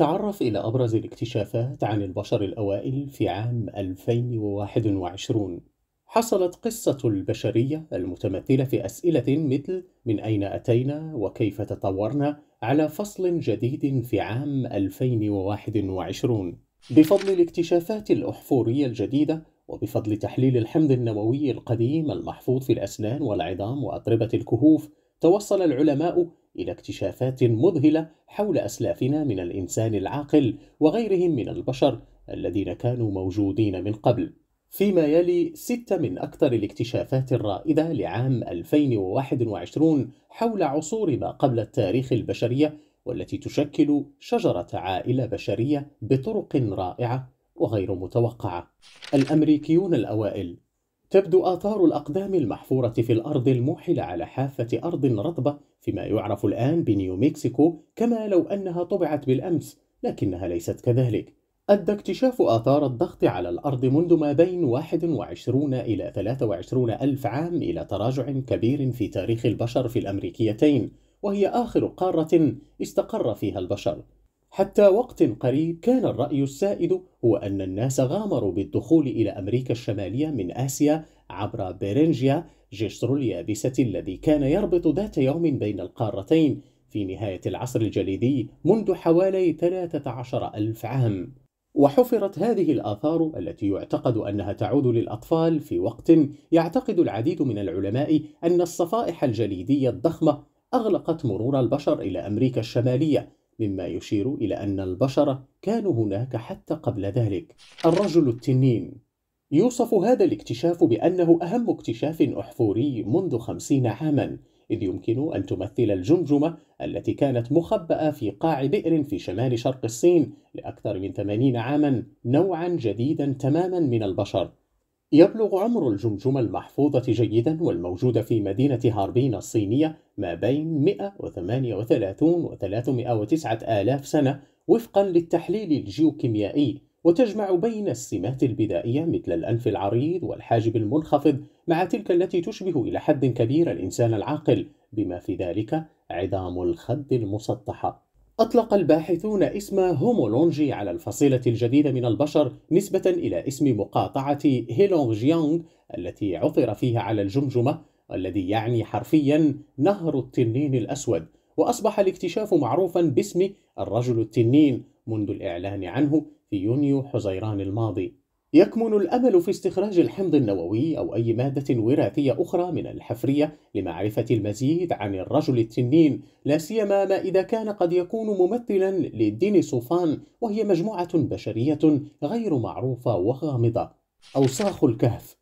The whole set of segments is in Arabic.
تعرف إلى أبرز الاكتشافات عن البشر الأوائل في عام 2021 حصلت قصة البشرية المتمثلة في أسئلة مثل من أين أتينا وكيف تطورنا على فصل جديد في عام 2021 بفضل الاكتشافات الأحفورية الجديدة وبفضل تحليل الحمض النووي القديم المحفوظ في الأسنان والعظام وأطربة الكهوف توصل العلماء إلى اكتشافات مذهلة حول أسلافنا من الإنسان العاقل وغيرهم من البشر الذين كانوا موجودين من قبل فيما يلي ستة من أكثر الاكتشافات الرائدة لعام 2021 حول عصور ما قبل التاريخ البشرية والتي تشكل شجرة عائلة بشرية بطرق رائعة وغير متوقعة الأمريكيون الأوائل تبدو آثار الأقدام المحفورة في الأرض الموحلة على حافة أرض رطبة فيما يعرف الآن بنيو مكسيكو كما لو أنها طبعت بالأمس لكنها ليست كذلك أدى اكتشاف آثار الضغط على الأرض منذ ما بين 21 إلى 23 ألف عام إلى تراجع كبير في تاريخ البشر في الأمريكيتين وهي آخر قارة استقر فيها البشر حتى وقت قريب كان الرأي السائد هو أن الناس غامروا بالدخول إلى أمريكا الشمالية من آسيا عبر بيرنجيا جسر اليابسة الذي كان يربط ذات يوم بين القارتين في نهاية العصر الجليدي منذ حوالي 13 ألف عام وحفرت هذه الآثار التي يعتقد أنها تعود للأطفال في وقت يعتقد العديد من العلماء أن الصفائح الجليدية الضخمة أغلقت مرور البشر إلى أمريكا الشمالية مما يشير إلى أن البشر كانوا هناك حتى قبل ذلك الرجل التنين يوصف هذا الاكتشاف بأنه أهم اكتشاف أحفوري منذ خمسين عاماً إذ يمكن أن تمثل الجمجمة التي كانت مخبأة في قاع بئر في شمال شرق الصين لأكثر من 80 عاما نوعا جديدا تماما من البشر يبلغ عمر الجمجمة المحفوظة جيدا والموجودة في مدينة هاربين الصينية ما بين 138 و 309 آلاف سنة وفقا للتحليل الجيوكيميائي وتجمع بين السمات البدائية مثل الأنف العريض والحاجب المنخفض مع تلك التي تشبه إلى حد كبير الإنسان العاقل بما في ذلك عظام الخد المسطحة أطلق الباحثون اسم هومولونجي على الفصيلة الجديدة من البشر نسبة إلى اسم مقاطعة هيلونجيانغ التي عثر فيها على الجمجمة الذي يعني حرفيا نهر التنين الأسود وأصبح الاكتشاف معروفا باسم الرجل التنين منذ الإعلان عنه في يونيو حزيران الماضي يكمن الأمل في استخراج الحمض النووي أو أي مادة وراثية أخرى من الحفرية لمعرفة المزيد عن الرجل التنين، لا سيما ما إذا كان قد يكون ممثلا للدينيسوفان وهي مجموعة بشرية غير معروفة وغامضة. أوساخ الكهف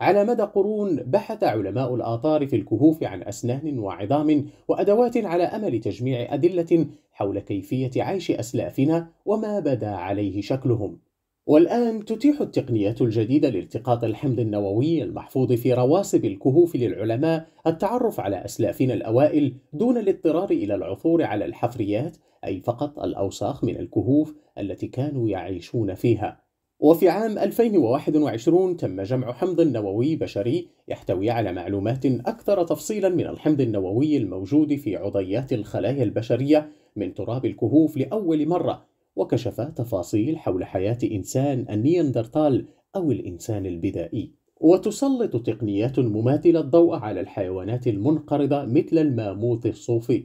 على مدى قرون بحث علماء الآثار في الكهوف عن أسنان وعظام وأدوات على أمل تجميع أدلة حول كيفية عيش أسلافنا وما بدا عليه شكلهم. والآن تتيح التقنيات الجديدة لالتقاط الحمض النووي المحفوظ في رواسب الكهوف للعلماء التعرف على أسلافنا الأوائل دون الاضطرار إلى العثور على الحفريات أي فقط الأوساخ من الكهوف التي كانوا يعيشون فيها وفي عام 2021 تم جمع حمض نووي بشري يحتوي على معلومات أكثر تفصيلا من الحمض النووي الموجود في عضيات الخلايا البشرية من تراب الكهوف لأول مرة وكشف تفاصيل حول حياة إنسان النياندرتال أو الإنسان البدائي وتسلط تقنيات مماثلة الضوء على الحيوانات المنقرضة مثل الماموث الصوفي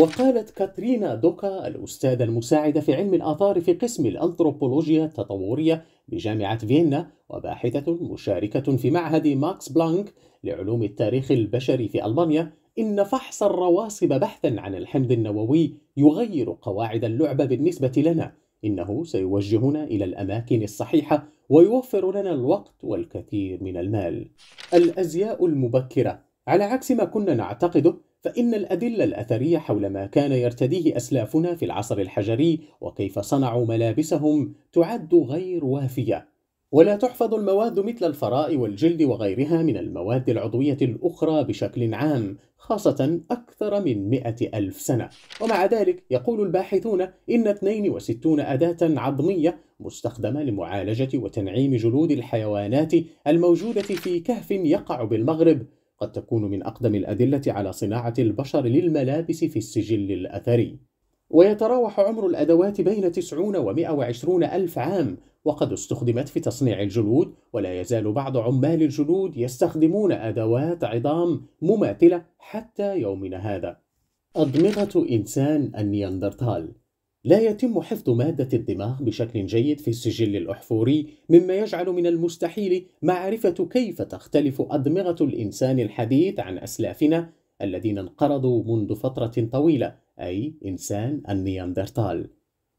وقالت كاترينا دوكا الأستاذة المساعدة في علم الآثار في قسم الأنثروبولوجيا التطورية بجامعة فيينا وباحثة مشاركة في معهد ماكس بلانك لعلوم التاريخ البشري في ألمانيا إن فحص الرواسب بحثا عن الحمض النووي يغير قواعد اللعبة بالنسبة لنا إنه سيوجهنا إلى الأماكن الصحيحة ويوفر لنا الوقت والكثير من المال الأزياء المبكرة على عكس ما كنا نعتقده فإن الأدلة الأثرية حول ما كان يرتديه أسلافنا في العصر الحجري وكيف صنعوا ملابسهم تعد غير وافية ولا تحفظ المواد مثل الفراء والجلد وغيرها من المواد العضوية الأخرى بشكل عام خاصة أكثر من مئة ألف سنة ومع ذلك يقول الباحثون إن 62 أداة عظمية مستخدمة لمعالجة وتنعيم جلود الحيوانات الموجودة في كهف يقع بالمغرب قد تكون من أقدم الأدلة على صناعة البشر للملابس في السجل الأثري ويتراوح عمر الأدوات بين 90 و 120 ألف عام وقد استخدمت في تصنيع الجلود ولا يزال بعض عمال الجلود يستخدمون أدوات عظام مماثلة حتى يومنا هذا أدمغة إنسان النياندرتال لا يتم حفظ مادة الدماغ بشكل جيد في السجل الأحفوري مما يجعل من المستحيل معرفة كيف تختلف أدمغة الإنسان الحديث عن أسلافنا الذين انقرضوا منذ فترة طويلة أي إنسان النياندرتال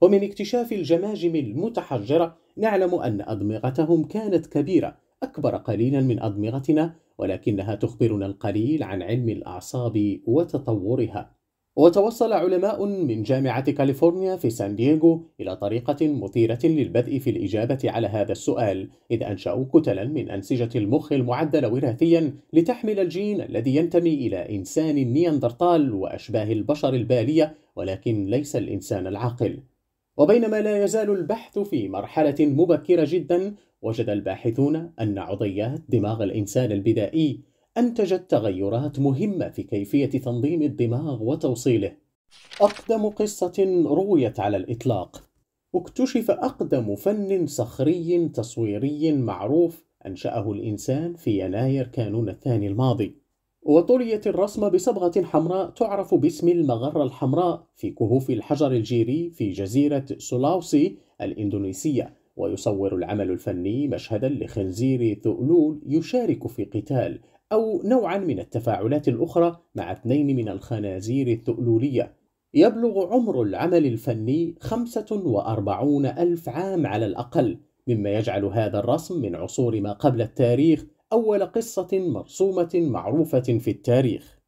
ومن اكتشاف الجماجم المتحجرة نعلم أن أدمغتهم كانت كبيرة أكبر قليلا من أدمغتنا ولكنها تخبرنا القليل عن علم الأعصاب وتطورها وتوصل علماء من جامعة كاليفورنيا في سان دييغو إلى طريقة مثيرة للبدء في الإجابة على هذا السؤال، إذ أنشأوا كتلا من أنسجة المخ المعدلة وراثيا لتحمل الجين الذي ينتمي إلى إنسان النياندرتال وأشباه البشر البالية ولكن ليس الإنسان العاقل. وبينما لا يزال البحث في مرحلة مبكرة جدا، وجد الباحثون أن عضيات دماغ الإنسان البدائي أنتجت تغيرات مهمة في كيفية تنظيم الدماغ وتوصيله. أقدم قصة رويت على الإطلاق، اكتشف أقدم فن صخري تصويري معروف أنشأه الإنسان في يناير كانون الثاني الماضي. وطليت الرسمة بصبغة حمراء تعرف باسم المغرة الحمراء في كهوف الحجر الجيري في جزيرة سولاوسي الإندونيسية، ويصور العمل الفني مشهدا لخنزير ثؤلول يشارك في قتال أو نوعا من التفاعلات الأخرى مع اثنين من الخنازير الثؤلولية يبلغ عمر العمل الفني 45 ألف عام على الأقل مما يجعل هذا الرسم من عصور ما قبل التاريخ أول قصة مرسومة معروفة في التاريخ